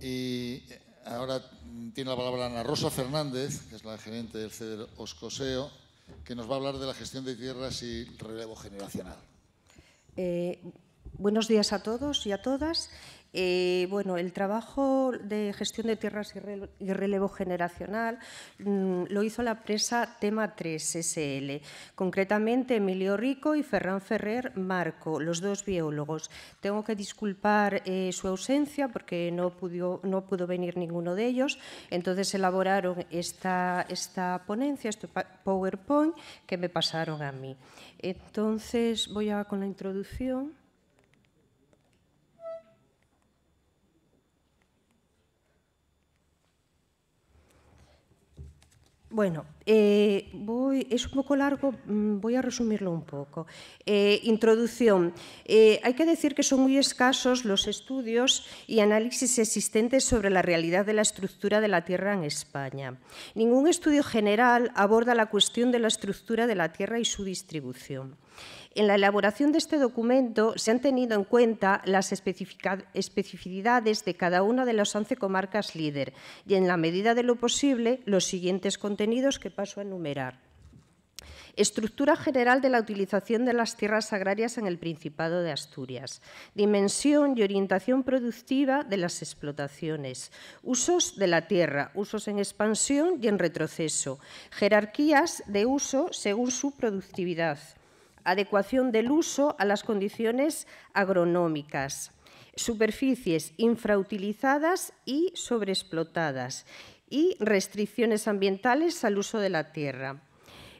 Y eh, ahora tiene la palabra Ana Rosa Fernández, que es la gerente del CEDER Oscoseo, que nos va a hablar de la gestión de tierras y relevo generacional. Eh, buenos días a todos y a todas. Eh, bueno, el trabajo de gestión de tierras y, relevo, generacional mm, lo hizo la presa Tema 3 SL, concretamente Emilio Rico y Ferran Ferrer Marco, los dos biólogos. Tengo que disculpar eh, su ausencia porque no, pudo, no pudo venir ninguno de ellos, entonces elaboraron esta, esta ponencia, este PowerPoint que me pasaron a mí. Entonces voy a con la introducción. Bueno, eh, es un poco largo, mm, voy a resumirlo un poco. Eh, introducción. Eh, hay que decir que son muy escasos los estudios y análisis existentes sobre la realidad de la estructura de la Tierra en España. Ningún estudio general aborda la cuestión de la estructura de la Tierra y su distribución. En la elaboración de este documento se han tenido en cuenta las especificidades de cada una de las 11 comarcas líder y, en la medida de lo posible, los siguientes contenidos que paso a enumerar. Estructura general de la utilización de las tierras agrarias en el Principado de Asturias. Dimensión y orientación productiva de las explotaciones. Usos de la tierra, usos en expansión y en retroceso. Jerarquías de uso según su productividad adecuación del uso a las condiciones agronómicas, superficies infrautilizadas y sobreexplotadas y restricciones ambientales al uso de la tierra.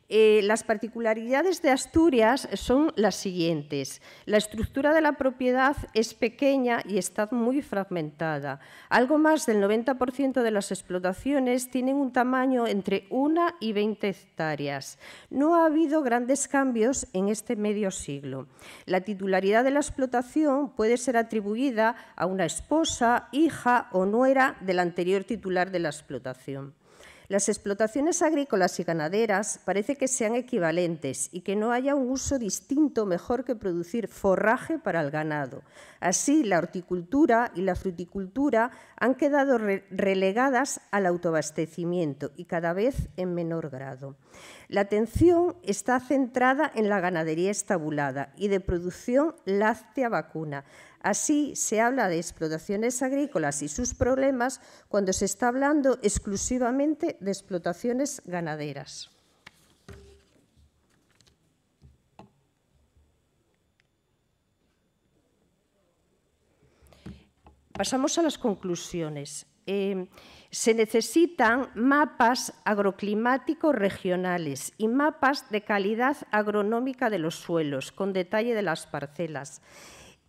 Eh, las particularidades de Asturias son las siguientes. La estructura de la propiedad es pequeña y está muy fragmentada. Algo más del 90% de las explotaciones tienen un tamaño entre 1 y 20 hectáreas. No ha habido grandes cambios en este medio siglo. La titularidad de la explotación puede ser atribuida a una esposa, hija o nuera del anterior titular de la explotación. Las explotaciones agrícolas y ganaderas parece que sean equivalentes y que no haya un uso distinto mejor que producir forraje para el ganado. Así, la horticultura y la fruticultura han quedado relegadas al autoabastecimiento y cada vez en menor grado. La atención está centrada en la ganadería estabulada y de producción láctea vacuna Así se habla de explotaciones agrícolas y sus problemas cuando se está hablando exclusivamente de explotaciones ganaderas. Pasamos a las conclusiones. Em, se necesitan mapas agroclimáticos regionales y mapas de calidad agronómica de los suelos, con detalle de las parcelas.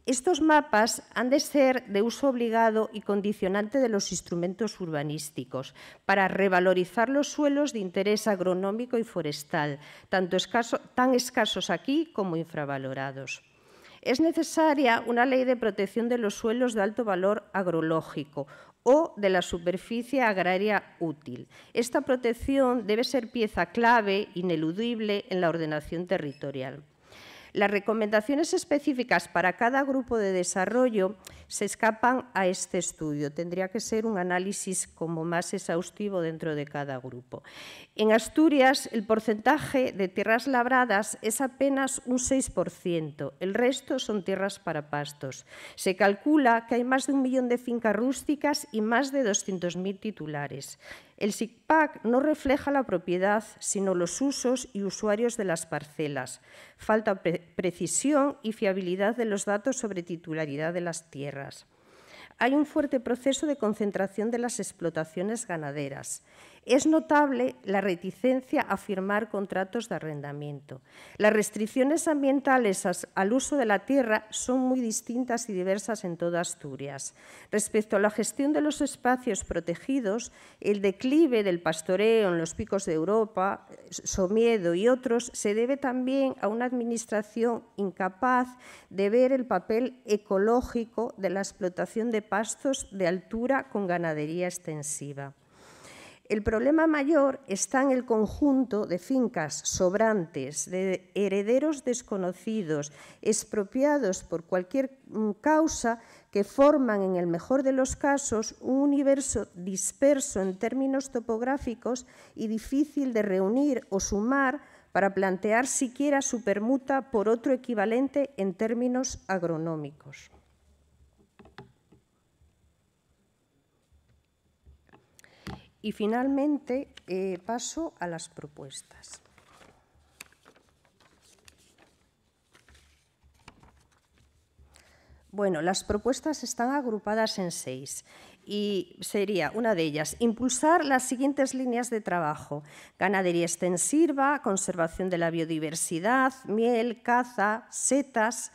Estos mapas han de ser de uso obligado y condicionante de los instrumentos urbanísticos para revalorizar los suelos de interés agronómico y forestal, tanto tan escasos aquí como infravalorados. Es necesaria una ley de protección de los suelos de alto valor agrológico o de la superficie agraria útil. Esta protección debe ser pieza clave, ineludible, en la ordenación territorial. Las recomendaciones específicas para cada grupo de desarrollo se escapan a este estudio. Tendría que ser un análisis como más exhaustivo dentro de cada grupo. En Asturias, el porcentaje de tierras labradas es apenas un 6%. El resto son tierras para pastos. Se calcula que hay más de un millón de fincas rústicas y más de 200.000 titulares. El SICPAC no refleja la propiedad, sino los usos y usuarios de las parcelas. Falta precisión y fiabilidad de los datos sobre titularidad de las tierras. Hay un fuerte proceso de concentración de las explotaciones ganaderas. Es notable la reticencia a firmar contratos de arrendamiento. Las restricciones ambientales al uso de la tierra son muy distintas y diversas en toda Asturias. Respecto a la gestión de los espacios protegidos, el declive del pastoreo en los picos de Europa, Somiedo y otros se debe también a una administración incapaz de ver el papel ecológico de la explotación de pastos de altura con ganadería extensiva. El problema mayor está en el conjunto de fincas sobrantes, de herederos desconocidos, expropiados por cualquier mm, causa, que forman, en el mejor de los casos, un universo disperso en términos topográficos y difícil de reunir o sumar para plantear siquiera su permuta por otro equivalente en términos agronómicos. Y finalmente eh, paso a las propuestas. Bueno, las propuestas están agrupadas en seis y sería una de ellas impulsar las siguientes líneas de trabajo: ganadería extensiva, conservación de la biodiversidad, miel, caza, setas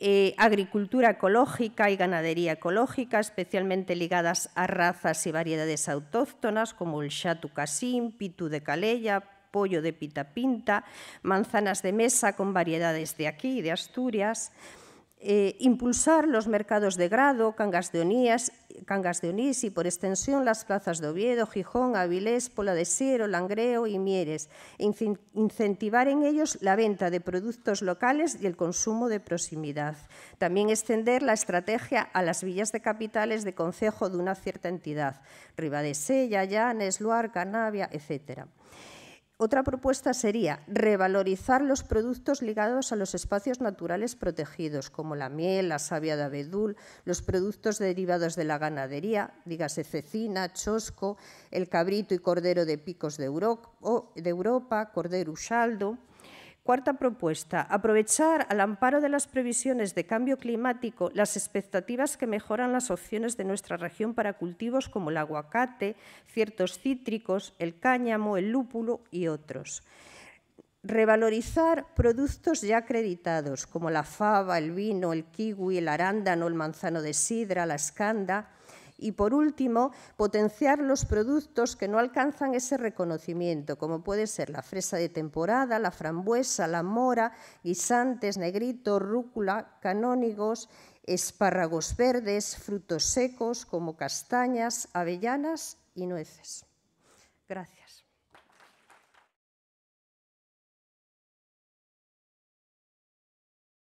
eh, agricultura ecológica y ganadería ecológica, especialmente ligadas a razas y variedades autóctonas como el chatu casín, pitu de calella, pollo de Pita Pinta, manzanas de mesa con variedades de aquí, de Asturias. Eh, impulsar los mercados de grado, Cangas de, Onías, Cangas de Onís y por extensión las plazas de Oviedo, Gijón, Avilés, Pola de Siero, Langreo y Mieres, e incentivar en ellos la venta de productos locales y el consumo de proximidad. También extender la estrategia a las villas de capitales de concejo de una cierta entidad, Ribadesella, Llanes, Luarca, Canavia, etcétera. Otra propuesta sería revalorizar los productos ligados a los espacios naturales protegidos, como la miel, la savia de abedul, los productos derivados de la ganadería, dígase cecina, chosco, el cabrito y cordero de picos de Europa, cordero usaldo, Cuarta propuesta, aprovechar al amparo de las previsiones de cambio climático las expectativas que mejoran las opciones de nuestra región para cultivos como el aguacate, ciertos cítricos, el cáñamo, el lúpulo y otros. Revalorizar productos ya acreditados como la fava, el vino, el kiwi, el arándano, el manzano de sidra, la escanda, y por último, potenciar los productos que no alcanzan ese reconocimiento, como puede ser la fresa de temporada, la frambuesa, la mora, guisantes, negrito, rúcula, canónigos, espárragos verdes, frutos secos como castañas, avellanas y nueces. Gracias.